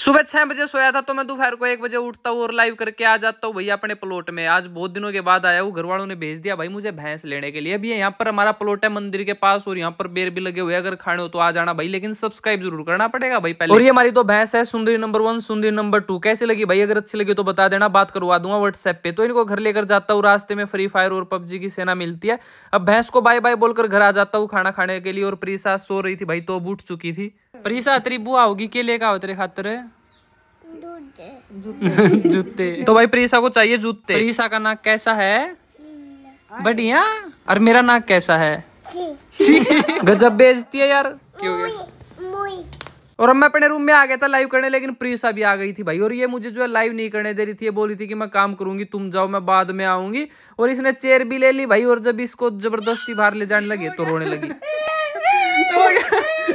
सुबह छह बजे सोया था तो मैं दोपहर को एक बजे उठता हूँ और लाइव करके आ जाता हूँ भैया अपने प्लॉट में आज बहुत दिनों के बाद आया हूँ घर वालों ने भेज दिया भाई मुझे भैंस लेने के लिए अभी यहाँ पर हमारा प्लॉट है मंदिर के पास और यहाँ पर बेर भी लगे हुए अगर खाने हो तो आ जाना भाई लेकिन सब्सक्राइब जरूर करना पड़ेगा भाई पहले और ये हमारी तो भैंस है सुंदरी नंबर वन सुंदरी नंबर टू कैसे लगी भाई अगर अच्छी लगी तो बता देना बात करवा दूंगा व्हाट्सएप पे तो इनको घर लेकर जाता हूँ रास्ते में फ्री फायर और पबजी की सेना मिलती है अब भैंस को बाय बाय बोलकर घर आ जाता हूँ खाना खाने के लिए और प्रीसा सो रही थी भाई तो उठ चुकी थी परी तेरी बुआ होगी केले का हो तेरे खातर जूते तो भाई प्रीसा को चाहिए जूते प्रीसा का नाक कैसा है बढ़िया और मेरा नाक कैसा है गजब बेचती है यार क्यों और मैं अपने रूम में आ गया था लाइव करने लेकिन प्रीसा भी आ गई थी भाई और ये मुझे जो है लाइव नहीं करने दे रही थी ये बोली थी कि मैं काम करूंगी तुम जाओ मैं बाद में आऊंगी और इसने चेयर भी ले ली भाई और जब इसको जबरदस्ती बाहर ले जाने लगे तो रोने लगी तो